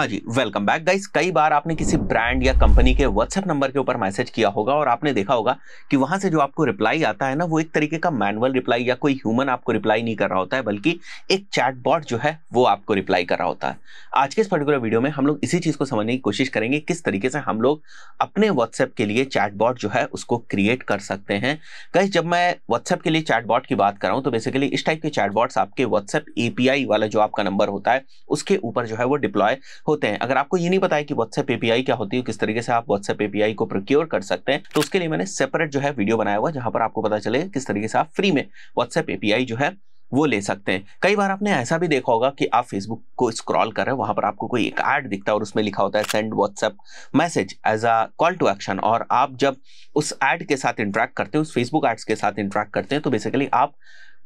हाँ जी welcome back guys कई बार आपने किसी ब्रांड या कंपनी के व्हाट्सएप नंबर के ऊपर मैसेज किया होगा और आपने देखा होगा कि वहां से जो आपको रिप्लाई आता है ना वो एक तरीके का मैनुअल रिप्लाई या कोई ह्यूमन आपको रिप्लाई नहीं कर रहा होता है बल्कि एक चैट बॉट जो है वो आपको रिप्लाई कर रहा होता है आज के इस पर्टिकुलर वीडियो में हम लोग इसी चीज़ को समझने की कोशिश करेंगे किस तरीके से हम लोग अपने व्हाट्सएप के लिए चैट बॉट जो है उसको क्रिएट कर सकते हैं गाइस जब मैं व्हाट्सएप के लिए चैट बॉट की बात कर रहा हूँ तो बेसिकली इस टाइप के चैट बॉट्स आपके व्हाट्सएप ए वाला जो आपका नंबर होता है उसके ऊपर जो है वो डिप्लॉय होते हैं अगर आपको ये नहीं पता है कि व्हाट्सएप एपीआई क्या होती है किस तरीके से आप व्हाट्सएप एपीआई को प्रोक्योर कर सकते हैं तो उसके लिए मैंने सेपरेट जो है वीडियो बनाया हुआ जहां पर आपको पता चले किस तरीके से आप फ्री में व्हाट्सएप एपीआई जो है वो ले सकते हैं कई बार आपने ऐसा भी देखा होगा कि आप फेसबुक को स्क्रॉल कर रहे हैं वहां पर आपको कोई एक ऐड दिखता है और उसमें लिखा होता है send WhatsApp message as a call to action और आप जब उस ऐड के साथ इंटरेक्ट करते हैं उस फेसबुक एड्स के साथ इंटरेक्ट करते हैं तो बेसिकली आप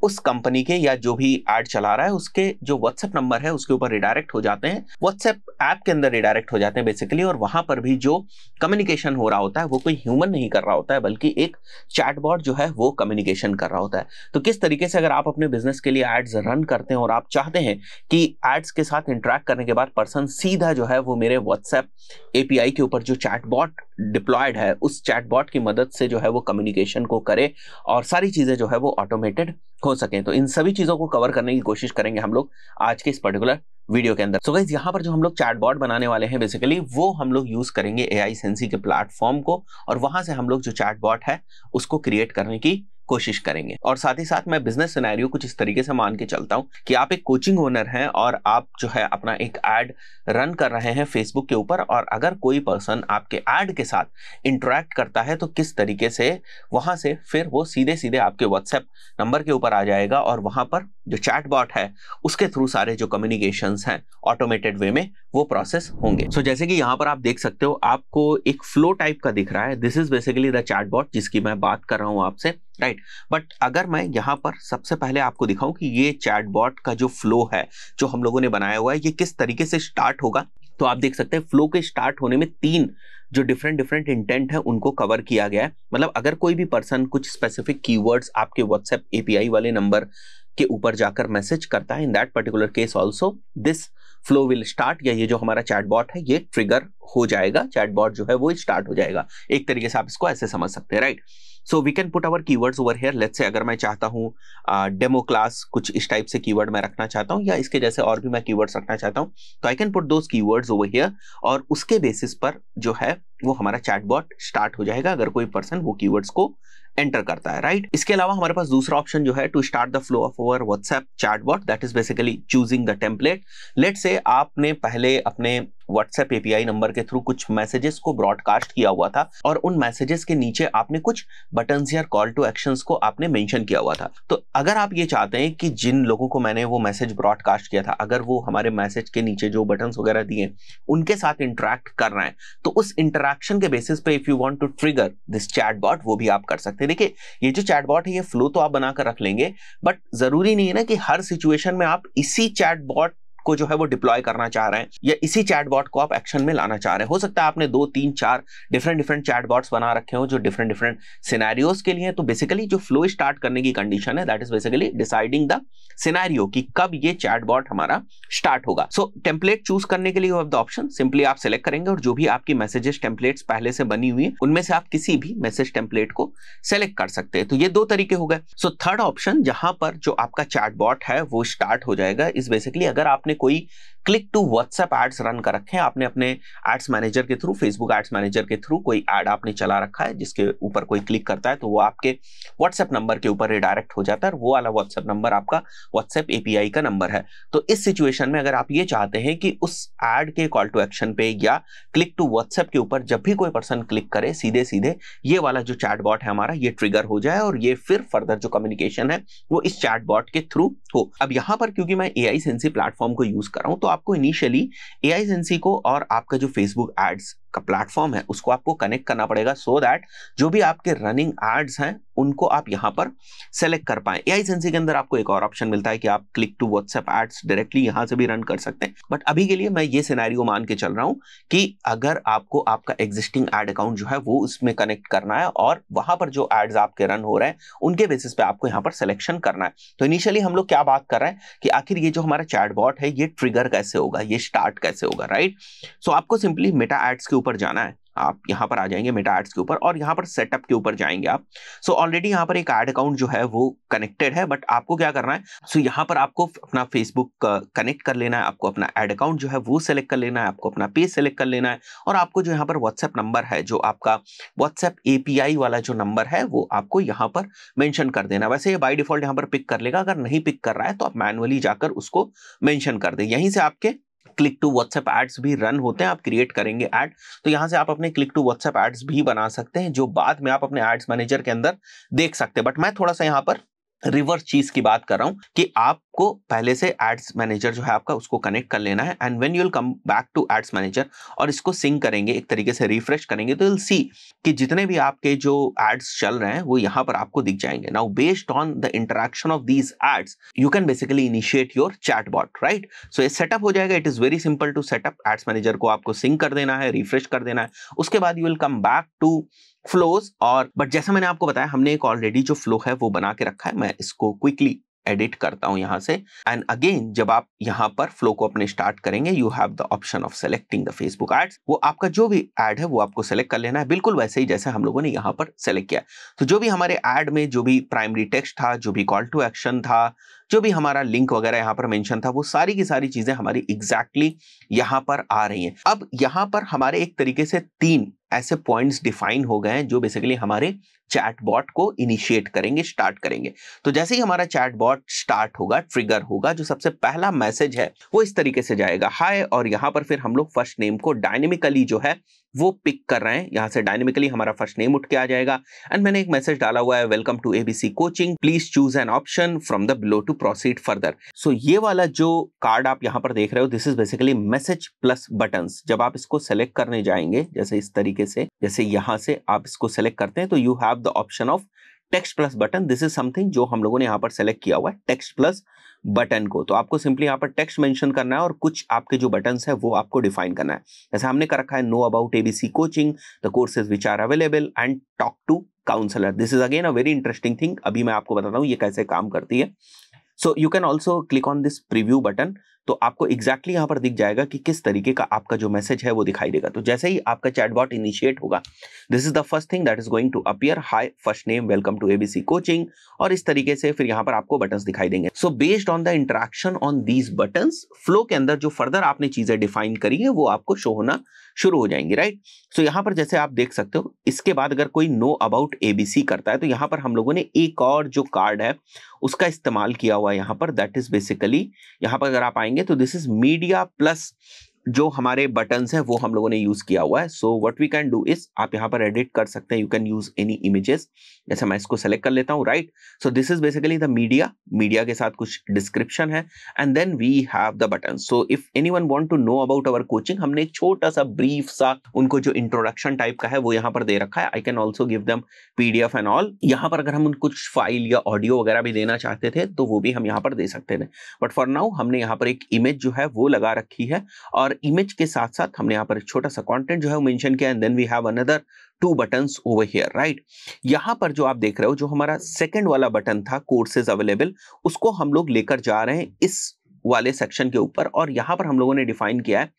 उस कंपनी के या जो भी एड चला रहा है उसके जो व्हाट्सएप नंबर है उसके ऊपर रिडायरेक्ट हो जाते हैं व्हाट्सएप ऐप के अंदर रिडायरेक्ट हो जाते हैं बेसिकली और वहां पर भी जो कम्युनिकेशन हो रहा होता है वो कोई ह्यूमन नहीं कर रहा होता है बल्कि एक चैटबॉट जो है वो कम्युनिकेशन कर रहा होता है तो किस तरीके से अगर आप अपने बिजनेस के लिए एड्स रन करते हैं और आप चाहते हैं कि एड्स के साथ इंटरेक्ट करने के बाद पर्सन सीधा जो है वो मेरे व्हाट्सएप ए के ऊपर जो चैटबॉट डिप्लॉयड है उस चैटबॉट की मदद से जो है वो कम्युनिकेशन को करे और सारी चीज़ें जो है वो ऑटोमेटेड हो सके तो इन सभी चीज़ों को कवर करने की कोशिश करेंगे हम लोग आज के इस पर्टिकुलर वीडियो के अंदर सो गाइज यहाँ पर जो हम लोग चैटबॉट बनाने वाले हैं बेसिकली वो हम लोग यूज़ करेंगे ए आई सेंसी के प्लेटफॉर्म को और वहां से हम लोग जो चैटबॉट है उसको क्रिएट करने की कोशिश करेंगे और साथ ही साथ मैं बिजनेस सिनेरियो कुछ इस तरीके से मान के चलता हूँ कि आप एक कोचिंग ओनर हैं और आप जो है अपना एक ऐड रन कर रहे हैं फेसबुक के ऊपर और अगर कोई पर्सन आपके ऐड के साथ इंटरेक्ट करता है तो किस तरीके से वहाँ से फिर वो सीधे सीधे आपके व्हाट्सएप नंबर के ऊपर आ जाएगा और वहाँ पर जो चैटबॉट है उसके थ्रू सारे जो कम्युनिकेशन हैं ऑटोमेटेड वे में वो प्रोसेस होंगे सो so, जैसे कि यहाँ पर आप देख सकते हो आपको एक फ्लो टाइप का दिख रहा है this is basically the chatbot जिसकी मैं बात कर रहा हूँ आपसे राइट right. बट अगर मैं यहाँ पर सबसे पहले आपको दिखाऊं कि ये चैटबॉट का जो फ्लो है जो हम लोगों ने बनाया हुआ है ये किस तरीके से स्टार्ट होगा तो आप देख सकते हैं फ्लो के स्टार्ट होने में तीन जो डिफरेंट डिफरेंट इंटेंट है उनको कवर किया गया है मतलब अगर कोई भी पर्सन कुछ स्पेसिफिक कीवर्ड्स आपके व्हाट्सएप एपीआई वाले नंबर के ऊपर जाकर मैसेज करता है in that particular case also this flow will start या ये जो हमारा चैटबॉट है ये ट्रिगर हो जाएगा चैटबॉट जो है वो स्टार्ट हो जाएगा एक तरीके से आप इसको ऐसे समझ सकते हैं right so we can put our keywords over here let's say अगर मैं चाहता हूँ डेमो क्लास कुछ इस टाइप से कीवर्ड मैं रखना चाहता हूँ या इसके जैसे और भी मैं कीवर्ड्स रखना चाहता हूँ तो I can put those keywords over here और उसके बेसिस पर जो है वो हमारा चैटबॉट स्टार्ट हो जाएगा अगर कोई पर्सन वो कीवर्ड्स को एंटर करता है राइट right? इसके अलावा हमारे पास दूसरा ऑप्शन जो है to start the flow of our WhatsApp chatbot that is basically choosing the template let say आपने पहले अपने व्हाट्सएप एपीआई नंबर के थ्रू कुछ मैसेजेस को ब्रॉडकास्ट किया हुआ था और उन मैसेजेस के नीचे आपने कुछ बटन या कॉल टू एक्शन को आपने मेंशन किया हुआ था तो अगर आप ये चाहते हैं कि जिन लोगों को मैंने वो मैसेज ब्रॉडकास्ट किया था अगर वो हमारे मैसेज के नीचे जो बटन वगैरह दिए उनके साथ इंटरेक्ट कर रहे हैं तो उस इंटरेक्शन के बेसिस पे if you want to trigger this chat bot वो भी आप कर सकते हैं देखिए ये जो चैट बॉट है ये फ्लो तो आप बनाकर रख लेंगे बट जरूरी नहीं है ना कि हर सिचुएशन में आप इसी चैट बॉट को जो है वो डिप्लॉय करना चाह रहे हैं या इसी चैटबॉट को आप एक्शन में लाना चाह रहे हैं हो सकता है आपने दो तीन चार डिफरेंट डिफरेंट चैटबॉट्स बना रखे हो जो डिफरेंट डिफरेंट सिनेरियोज के लिए तो बेसिकली जो फ्लो स्टार्ट करने की कंडीशन है that is basically deciding the scenario कि कब ये चैटबॉट हमारा स्टार्ट होगा सो टेम्पलेट चूज करने के लिए यू द ऑप्शन सिंपली आप सिलेक्ट करेंगे और जो भी आपकी मैसेजेस टेम्पलेट पहले से बनी हुई है उनमें से आप किसी भी मैसेज टेम्पलेट को सेलेक्ट कर सकते हैं तो ये दो तरीके हो गए सो थर्ड ऑप्शन जहां पर जो आपका चैटबॉट है वो स्टार्ट हो जाएगा इस बेसिकली अगर आपने कोई click to WhatsApp ads run कर रखे हैं आपने अपने एड्स मैनेजर के थ्रू फेसबुक एड्स मैनेजर के थ्रू कोई एड आपने चला रखा है जिसके ऊपर कोई क्लिक करता है तो वो आपके व्हाट्सएप नंबर के ऊपर रिडायरेक्ट हो जाता है वो वाला व्हाट्सएप नंबर आपका व्हाट्सएप एपीआई का नंबर है तो इस सिचुएशन में अगर आप ये चाहते हैं कि उस एड के कॉल टू एक्शन पे या क्लिक टू व्हाट्सएप के ऊपर जब भी कोई पर्सन क्लिक करे सीधे सीधे ये वाला जो बॉट है हमारा ये ट्रिगर हो जाए और ये फिर फर्दर जो कम्युनिकेशन है वो इस बॉट के थ्रू हो अब यहाँ पर क्योंकि मैं ए आई प्लेटफॉर्म को यूज कर रहा हूँ तो आपको इनिशियली ए को और आपका जो फेसबुक एड्स का प्लेटफॉर्म है उसको आपको कनेक्ट करना पड़ेगा सो so दैट जो भी आपके रनिंग एड्स हैं उनको आप यहां पर सेलेक्ट कर पाए ए सेंसी के अंदर आपको एक और ऑप्शन मिलता है कि आप click to WhatsApp ads directly यहां से भी रन कर सकते हैं बट अभी के लिए मैं ये सिनेरियो मान के चल रहा हूं कि अगर आपको आपका एग्जिस्टिंग एड अकाउंट जो है वो उसमें कनेक्ट करना है और वहां पर जो एड्स आपके रन हो रहे हैं उनके बेसिस पे आपको यहाँ पर सिलेक्शन करना है तो इनिशियली हम लोग क्या बात कर रहे हैं कि आखिर ये जो हमारा चैटबॉट है ये ट्रिगर कैसे होगा ये स्टार्ट कैसे होगा राइट सो आपको सिंपली मेटा एड्स के ऊपर जाना है आप यहाँ पर आ जाएंगे मेटा एड्स के ऊपर और यहाँ पर सेटअप के ऊपर जाएंगे आप सो so ऑलरेडी यहाँ पर एक एड अकाउंट जो है वो कनेक्टेड है बट आपको क्या करना है सो so यहाँ पर आपको अपना फेसबुक कनेक्ट कर लेना है आपको अपना एड अकाउंट जो है वो सेलेक्ट कर लेना है आपको अपना पेज सेलेक्ट कर लेना है और आपको जो यहाँ पर व्हाट्सएप नंबर है जो आपका व्हाट्सएप ए वाला जो नंबर है वो आपको यहाँ पर मैंशन कर देना वैसे ये बाई डिफॉल्ट यहाँ पर पिक कर लेगा अगर नहीं पिक कर रहा है तो आप मैनुअली जाकर उसको मैंशन कर दें यहीं से आपके क्लिक टू व्हाट्सएप एड्स भी रन होते हैं आप क्रिएट करेंगे एड तो यहाँ से आप अपने क्लिक टू व्हाट्सएप एड्स भी बना सकते हैं जो बाद में आप अपने एड्स मैनेजर के अंदर देख सकते हैं बट मैं थोड़ा सा यहाँ पर रिवर्स चीज की बात कर रहा हूं कि आप आपको पहले से एड्स मैनेजर जो है आपका उसको कनेक्ट कर लेना है and when you will come back to ads manager और इसको सिंक करेंगे एक तरीके से रिफ्रेश करेंगे तो विल सी कि जितने भी आपके जो एड्स चल रहे हैं वो यहाँ पर आपको दिख जाएंगे now based on the interaction of these ads you can basically initiate your chat bot right so ये सेटअप हो जाएगा it is very simple to setup ads manager को आपको सिंक कर देना है रिफ्रेश कर देना है उसके बाद you will come back to flows और बट जैसा मैंने आपको बताया हमने एक ऑलरेडी जो फ्लो है वो बना के रखा है मैं इसको क्विकली एडिट करता हूं यहां से एंड अगेन जब आप यहां पर फ्लो को अपने स्टार्ट करेंगे you have the option of selecting the Facebook ads वो आपका जो भी एड है वो आपको सेलेक्ट कर लेना है बिल्कुल वैसे ही जैसे हम लोगों ने यहां पर सेलेक्ट किया तो जो भी हमारे एड में जो भी प्राइमरी टेक्स्ट था जो भी कॉल टू एक्शन था जो भी हमारा लिंक वगैरह यहाँ पर मेंशन था वो सारी की सारी चीजें हमारी एग्जैक्टली exactly यहाँ पर आ रही हैं अब यहाँ पर हमारे एक तरीके से तीन ऐसे पॉइंट्स डिफाइन हो गए हैं जो बेसिकली हमारे चैटबॉट को इनिशिएट करेंगे स्टार्ट करेंगे तो जैसे ही हमारा चैटबॉट स्टार्ट होगा ट्रिगर होगा जो सबसे पहला मैसेज है वो इस तरीके से जाएगा हाय और यहाँ पर फिर हम लोग फर्स्ट नेम को डायनेमिकली जो है वो पिक कर रहे हैं यहाँ से डायनेमिकली हमारा फर्स्ट नेम उठ के आ जाएगा एंड मैंने एक मैसेज डाला हुआ है welcome to ABC coaching please choose an option from the below to proceed further so ये वाला जो कार्ड आप यहाँ पर देख रहे हो this is basically message plus button जब आप इसको सेलेक्ट करने जाएंगे जैसे इस तरीके से जैसे यहाँ से आप इसको सेलेक्ट करते हैं तो you have the option of text plus button this is something जो हम लोगों ने यहाँ पर सेलेक्ट किया हुआ है टेक्स्ट प्लस बटन को तो आपको सिंपली यहाँ पर टेक्स्ट मेंशन करना है और कुछ आपके जो बटन है वो आपको डिफाइन करना है जैसे हमने कर रखा है know about ABC coaching the courses which are available and talk to counsellor this is again a very interesting thing अभी मैं आपको बताता हूँ ये कैसे काम करती है so you can also click on this preview button तो आपको एग्जैक्टली exactly यहाँ पर दिख जाएगा कि किस तरीके का आपका जो मैसेज है वो दिखाई देगा तो जैसे ही आपका चैटबॉट इनिशिएट होगा this is the first thing that is going to appear hi first name welcome to ABC coaching और इस तरीके से फिर यहां पर आपको बटन दिखाई देंगे so based on the interaction on these button flow के अंदर जो फर्दर आपने चीजें डिफाइन करी है वो आपको शो होना शुरू हो जाएंगी राइट सो यहाँ पर जैसे आप देख सकते हो इसके बाद अगर कोई नो अबाउट एबीसी करता है तो यहाँ पर हम लोगों ने एक और जो कार्ड है उसका इस्तेमाल किया हुआ है यहाँ पर दैट इज बेसिकली यहाँ पर अगर आप आएंगे तो दिस इज मीडिया प्लस जो हमारे बटन्स हैं वो हम लोगों ने यूज किया हुआ है so what we can do is आप यहाँ पर एडिट कर सकते हैं you can use any images जैसे मैं इसको सेलेक्ट कर लेता हूँ right so this is basically the media media के साथ कुछ डिस्क्रिप्शन है and then we have the button so if any one want to know about our coaching हमने एक छोटा सा ब्रीफ सा उनको जो इंट्रोडक्शन टाइप का है वो यहाँ पर दे रखा है I can also give them F and all यहाँ पर अगर हम कुछ फाइल या ऑडियो वगैरह भी देना चाहते थे तो वो भी हम यहाँ पर दे सकते थे बट फॉर नाउ हमने यहाँ पर एक इमेज जो है वो लगा रखी है और इमेज के साथ साथ हमने यहाँ पर एक छोटा सा कंटेंट जो है वो मेंशन किया and then we have another two buttons over here right यहाँ पर जो आप देख रहे हो जो हमारा सेकंड वाला बटन था कोर्सेज अवेलेबल उसको हम लोग लेकर जा रहे हैं इस वाले सेक्शन के ऊपर और यहाँ पर हम लोगों ने डिफाइन किया है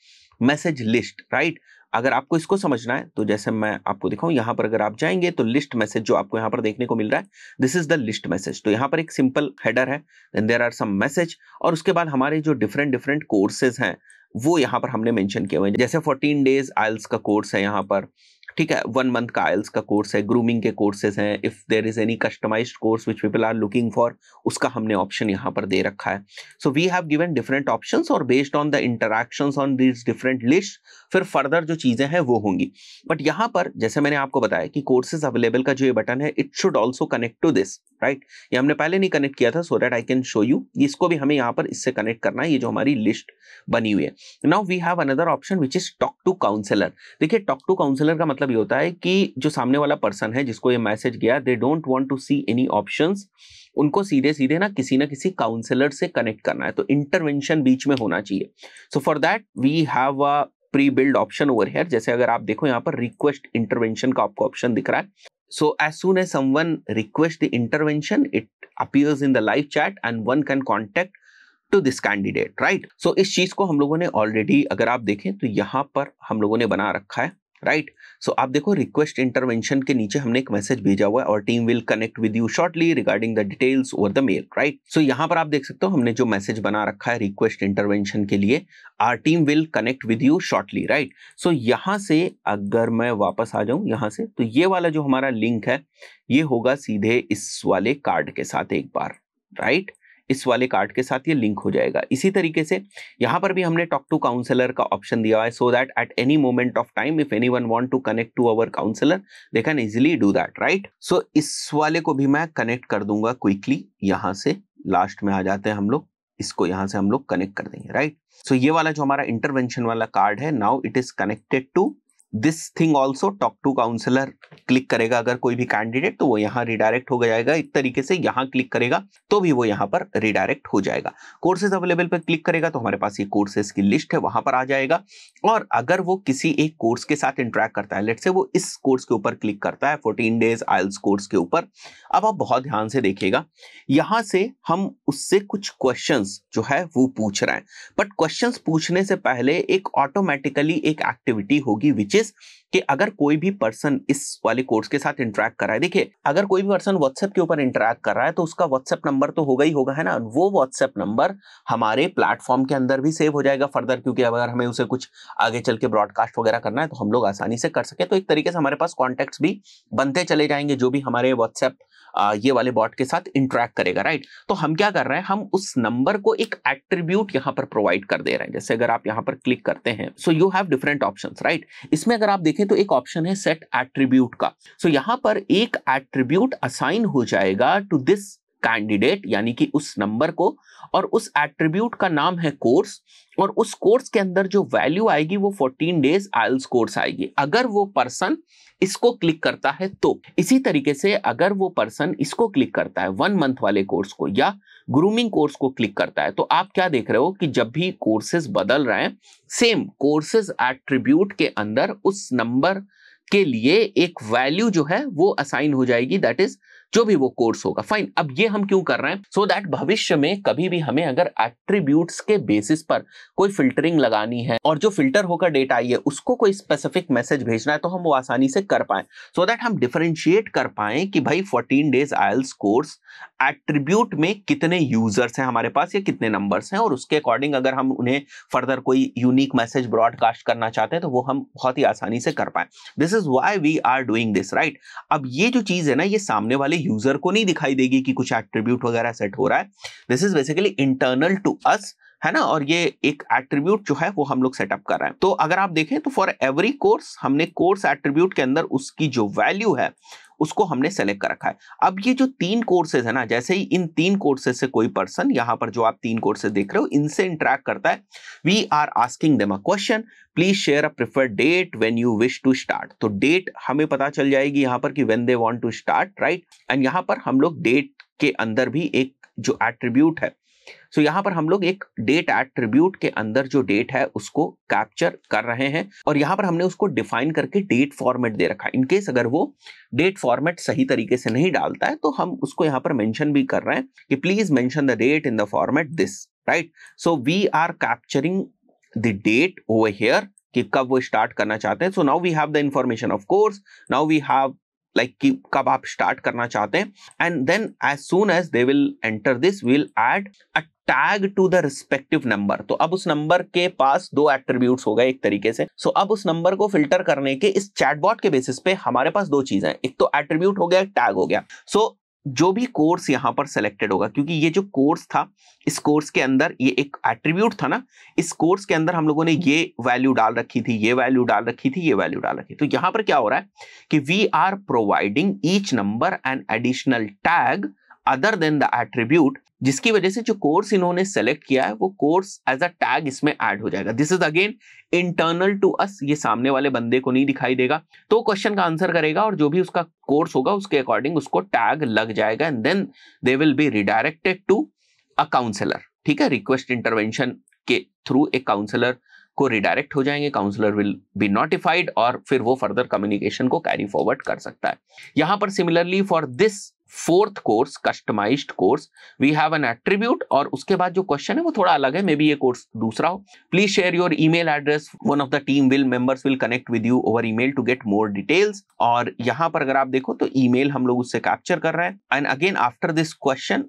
मैसेज लिस्ट राइट अगर आपको इसको समझना है तो जैसे मैं आपको दिखाऊं यहाँ पर अगर आप जाएंगे तो लिस्ट मैसेज जो आपको यहाँ पर देखने को मिल रहा है this is the list message तो यहाँ पर एक सिंपल हेडर है then there are some message और उसके बाद हमारे जो डिफरेंट डिफरेंट कोर्सेज हैं वो यहाँ पर हमने मेंशन किया हुआ है जैसे 14 डेज आइल्स का कोर्स है यहाँ पर ठीक है वन मंथ का आयल्स का कोर्स है ग्रूमिंग के कोर्सेज हैं if there is any customize course which people are looking for उसका हमने ऑप्शन यहाँ पर दे रखा है so we have given different option और based on the interaction on this different list फिर फर्दर जो चीज़ें हैं वो होंगी बट यहाँ पर जैसे मैंने आपको बताया कि कोर्सेज अवेलेबल का जो ये बटन है it should also connect to this right ये हमने पहले नहीं कनेक्ट किया था so that I can show you इसको भी हमें यहाँ पर इससे कनेक्ट करना है ये जो हमारी लिस्ट बनी हुई है now we have another option which is talk to counsellor देखिए टॉक टू काउंसलर का मतलब मतलब ये होता है कि जो सामने वाला पर्सन है जिसको ये मैसेज गया they don't want to see any options उनको सीधे सीधे ना किसी ना किसी काउंसलर से कनेक्ट करना है तो इंटरवेंशन बीच में होना चाहिए so for that we have a pre build option over here जैसे अगर आप देखो यहाँ पर रिक्वेस्ट इंटरवेंशन का आपको ऑप्शन दिख रहा है So as soon as someone request the intervention it appears in the live chat and one can contact to this candidate right so इस चीज को हम लोगों ने ऑलरेडी अगर आप देखें तो यहाँ पर हम लोगों ने बना रखा है राइट सो आप देखो रिक्वेस्ट इंटरवेंशन के नीचे हमने एक मैसेज भेजा हुआ है और team will connect with you shortly regarding the details over the mail right so यहाँ पर आप देख सकते हो हमने जो मैसेज बना रखा है रिक्वेस्ट इंटरवेंशन के लिए our team will connect with you shortly right so यहाँ से अगर मैं वापस आ जाऊँ यहाँ से तो ये वाला जो हमारा लिंक है ये होगा सीधे इस वाले कार्ड के साथ एक बार राइट right? इस वाले कार्ड के साथ ये लिंक हो जाएगा इसी तरीके से यहाँ पर भी हमने टॉक टू काउंसलर का ऑप्शन दिया है so that at any moment of time if any one want to connect to our counsellor they can easily do that right so इस वाले को भी मैं कनेक्ट कर दूंगा क्विकली यहाँ से लास्ट में आ जाते हैं हम लोग इसको यहाँ से हम लोग कनेक्ट कर देंगे राइट सो so, ये वाला जो हमारा इंटरवेंशन वाला कार्ड है now it is connected to this thing also talk to counsellor click करेगा अगर कोई भी कैंडिडेट तो वो यहाँ रिडायरेक्ट हो जाएगा एक तरीके से यहाँ क्लिक करेगा तो भी वो यहाँ पर रिडायरेक्ट हो जाएगा कोर्सेज अवेलेबल पर क्लिक करेगा तो हमारे पास ये कोर्सेज की लिस्ट है वहां पर आ जाएगा और अगर वो किसी एक कोर्स के साथ इंटरेक्ट करता है लेट से वो इस कोर्स के ऊपर क्लिक करता है फोर्टीन डेज आइल्स कोर्स के ऊपर अब आप बहुत ध्यान से देखिएगा यहाँ से हम उससे कुछ क्वेश्चन जो है वो पूछ रहे हैं बट क्वेश्चन पूछने से पहले एक ऑटोमेटिकली एक एक्टिविटी होगी विच इज इज कि अगर कोई भी पर्सन इस वाले कोर्स के साथ इंटरेक्ट कर रहा है देखिए अगर कोई भी पर्सन व्हाट्सएप के ऊपर इंटरेक्ट कर रहा है तो उसका व्हाट्सएप नंबर तो होगा ही होगा है ना वो व्हाट्सएप नंबर हमारे प्लेटफॉर्म के अंदर भी सेव हो जाएगा फर्दर क्योंकि अगर हमें उसे कुछ आगे चल के ब्रॉडकास्ट वगैरह करना है तो हम लोग आसानी से कर सके तो एक तरीके से हमारे पास कॉन्टेक्ट भी बनते चले जाएंगे जो भी हमारे व्हाट्सएप ये वाले बॉट के साथ इंटरेक्ट करेगा राइट तो हम क्या कर रहे हैं हम उस नंबर को एक एट्रीब्यूट यहां पर प्रोवाइड कर दे रहे हैं जैसे अगर आप यहां पर क्लिक करते हैं so you have different option right इसमें अगर आप देखें तो एक ऑप्शन है सेट एट्रीब्यूट का सो so, यहाँ पर एक एट्रीब्यूट असाइन हो जाएगा टू दिस कैंडिडेट यानी कि उस नंबर को और उस एट्रीब्यूट का नाम है कोर्स और उस कोर्स के अंदर जो वैल्यू आएगी वो 14 डेज आयल्स कोर्स आएगी अगर वो पर्सन इसको क्लिक करता है तो इसी तरीके से अगर वो पर्सन इसको क्लिक करता है वन मंथ वाले कोर्स को या ग्रूमिंग कोर्स को क्लिक करता है तो आप क्या देख रहे हो कि जब भी कोर्सेज बदल रहे हैं सेम कोर्सेज एट्रीब्यूट के अंदर उस नंबर के लिए एक वैल्यू जो है वो असाइन हो जाएगी दैट इज जो भी वो कोर्स होगा फाइन अब ये हम क्यों कर रहे हैं सो दैट भविष्य में कभी भी हमें अगर एट्रीब्यूट्स के बेसिस पर कोई फिल्टरिंग लगानी है और जो फिल्टर होकर डेटा आई है उसको कोई स्पेसिफिक मैसेज भेजना है तो हम वो आसानी से कर पाए सो दैट हम डिफरेंशिएट कर पाए कि भाई fourteen days IELTS course attribute में कितने यूजर्स हैं हमारे पास या कितने नंबर्स हैं और उसके अकॉर्डिंग अगर हम उन्हें फर्दर कोई यूनिक मैसेज ब्रॉडकास्ट करना चाहते हैं तो वो हम बहुत ही आसानी से कर पाए this is why we are doing this right अब ये जो चीज़ है ना ये सामने वाले यूजर को नहीं दिखाई देगी कि कुछ एट्रीब्यूट वगैरह सेट हो रहा है this is basically internal to us है ना और ये एक एट्रीब्यूट जो है वो हम लोग सेटअप कर रहे हैं तो अगर आप देखें तो फॉर एवरी कोर्स हमने कोर्स एट्रीब्यूट के अंदर उसकी जो वैल्यू है उसको हमने सेलेक्ट कर रखा है अब ये जो तीन कोर्सेज है ना जैसे ही इन तीन कोर्सेज से कोई पर्सन यहाँ पर जो आप तीन कोर्सेज देख रहे हो इनसे इंटरेक्ट करता है we are asking them a question please share a prefer date when you wish to start तो डेट हमें पता चल जाएगी यहाँ पर कि when they want to start right and यहाँ पर हम लोग डेट के अंदर भी एक जो एट्रीब्यूट है सो यहाँ पर हम लोग एक डेट एट्रीब्यूट के अंदर जो डेट है उसको कैप्चर कर रहे हैं और यहाँ पर हमने उसको डिफाइन करके डेट फॉर्मेट दे रखा है इनकेस अगर वो डेट फॉर्मेट सही तरीके से नहीं डालता है तो हम उसको यहाँ पर मैंशन भी कर रहे हैं कि please mention the date in the format this right so we are capturing the date over here कि कब वो स्टार्ट करना चाहते हैं so now we have the information of course now we have like कि कब आप स्टार्ट करना चाहते हैं and then as soon as they will enter this will add a tag to the respective number तो अब उस नंबर के पास दो एट्रीब्यूट हो गए एक तरीके से सो अब उस नंबर को फिल्टर करने के इस चैटबॉट के बेसिस पे हमारे पास दो चीजें एक तो एट्रीब्यूट हो गया एक टैग हो गया सो so, जो भी कोर्स यहां पर सेलेक्टेड होगा क्योंकि ये जो कोर्स था इस कोर्स के अंदर ये एक एट्रीब्यूट था ना इस कोर्स के अंदर हम लोगों ने ये वैल्यू डाल रखी थी ये वैल्यू डाल रखी थी ये वैल्यू डाल रखी तो यहां पर क्या हो रहा है कि we are providing each number and additional tag other than the attribute जिसकी वजह से जो कोर्स इन्होंने सेलेक्ट किया है वो कोर्स एज अ टैग इसमें ऐड हो जाएगा this is again internal to us ये सामने वाले बंदे को नहीं दिखाई देगा तो क्वेश्चन का आंसर करेगा और जो भी उसका कोर्स होगा उसके अकॉर्डिंग उसको टैग लग जाएगा and then they will be redirected to a counsellor ठीक है रिक्वेस्ट इंटरवेंशन के थ्रू एक काउंसलर को रिडायरेक्ट हो जाएंगे काउंसलर विल बी नोटिफाइड और फिर वो फर्दर कम्युनिकेशन को कैरी फॉरवर्ड कर सकता है यहां पर similarly for this fourth course customized course we have an attribute और उसके बाद जो क्वेश्चन है वो थोड़ा अलग है मे बी ये कोर्स दूसरा हो please share your email address one of the team will members will connect with you over email to get more details और यहाँ पर अगर आप देखो तो ईमेल हम लोग उससे कैप्चर कर रहे हैं and again after this question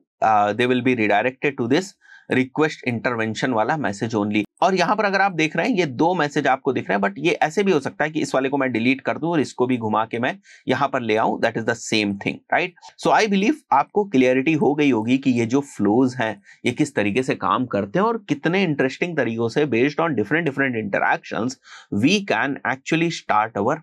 they will be redirected to this request intervention वाला मैसेज ओनली और यहाँ पर अगर आप देख रहे हैं ये दो मैसेज आपको दिख रहे हैं बट ये ऐसे भी हो सकता है कि इस वाले को मैं डिलीट कर दूं और इसको भी घुमा के मैं यहाँ पर ले आऊं that is the same thing right so I believe आपको क्लियरिटी हो गई होगी कि ये जो फ्लोज हैं ये किस तरीके से काम करते हैं और कितने इंटरेस्टिंग तरीकों से based on different different interaction we can actually start our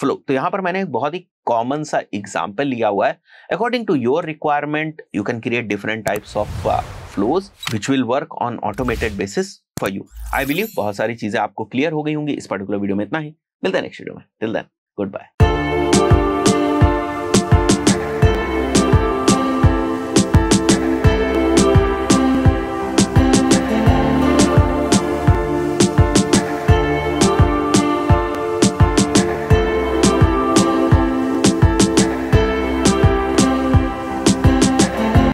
flow तो यहाँ पर मैंने एक बहुत ही कॉमन सा एग्जाम्पल लिया हुआ है according to your requirement you can create different types of flows which will work on automated basis for you I believe बहुत सारी चीजें आपको क्लियर हो गई होंगी इस पर्टिकुलर वीडियो में इतना ही मिलता है नेक्स्ट वीडियो में टिल देन गुड बाय